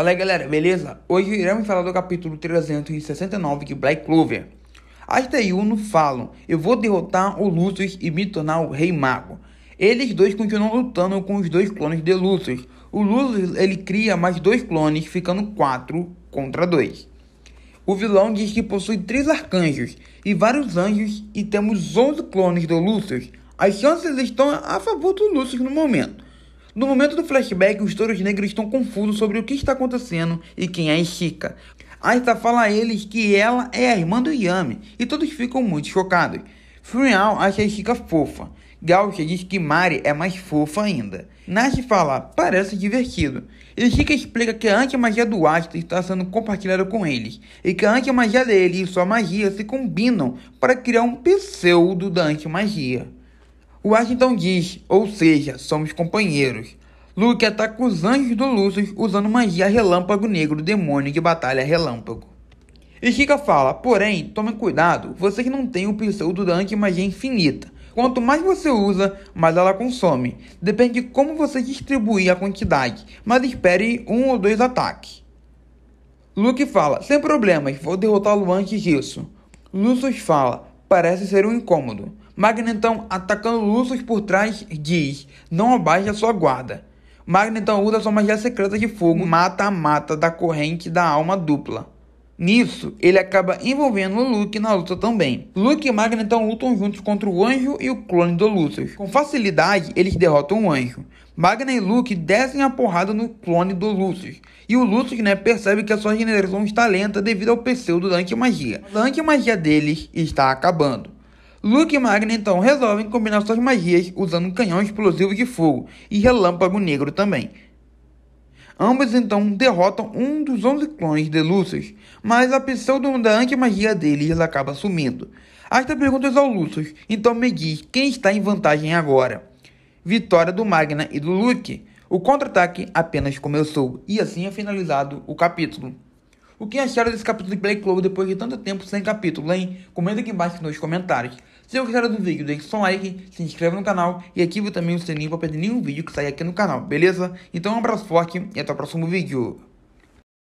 Fala aí galera, beleza? Hoje iremos falar do capítulo 369 de Black Clover. As Teiuno falam, eu vou derrotar o Lucius e me tornar o Rei Mago. Eles dois continuam lutando com os dois clones de Lucius. O Lucius, ele cria mais dois clones, ficando quatro contra dois. O vilão diz que possui três arcanjos e vários anjos e temos 11 clones do Lucius. As chances estão a favor do Lucius no momento no momento do flashback, os touros negros estão confusos sobre o que está acontecendo e quem é Chica. Aita fala a eles que ela é a irmã do Yami e todos ficam muito chocados. Furial acha Chica fofa. Gaucha diz que Mari é mais fofa ainda. Nash fala, parece divertido. E Chica explica que a anti-magia do Asta está sendo compartilhada com eles, e que a anti-magia dele e sua magia se combinam para criar um pseudo da anti-magia. Washington diz, ou seja, somos companheiros. Luke ataca os anjos do Lúcio usando magia relâmpago negro, demônio de batalha relâmpago. E Chica fala, porém, tome cuidado, vocês não têm o pseudo da anti-magia é infinita. Quanto mais você usa, mais ela consome. Depende de como você distribuir a quantidade, mas espere um ou dois ataques. Luke fala, sem problemas, vou derrotá-lo antes disso. Lucius fala, parece ser um incômodo, Magneto então, atacando Lucius por trás, diz: Não abaixe a sua guarda. Magneto então usa sua magia secreta de fogo, mata a mata da corrente da alma dupla. Nisso, ele acaba envolvendo o Luke na luta também. Luke e Magneto então lutam juntos contra o anjo e o clone do Lucius. Com facilidade, eles derrotam o anjo. Magna e Luke descem a porrada no clone do Lucius. E o Lucius né, percebe que a sua regeneração está lenta devido ao pseudo da anti-magia. A anti-magia deles está acabando. Luke e Magna então resolvem combinar suas magias usando um canhão explosivo de fogo e relâmpago negro também. Ambos então derrotam um dos 11 clones de Lucius, mas a pseudo da anti-magia deles acaba sumindo. Asta perguntas é ao Lucius, então me diz quem está em vantagem agora. Vitória do Magna e do Luke. O contra-ataque apenas começou, e assim é finalizado o capítulo. O que acharam desse capítulo de Play Club depois de tanto tempo sem capítulo, hein? Comenta aqui embaixo nos comentários. Se gostaram do vídeo, deixe seu like, se inscreva no canal e ative também o sininho para perder nenhum vídeo que sair aqui no canal, beleza? Então um abraço forte e até o próximo vídeo.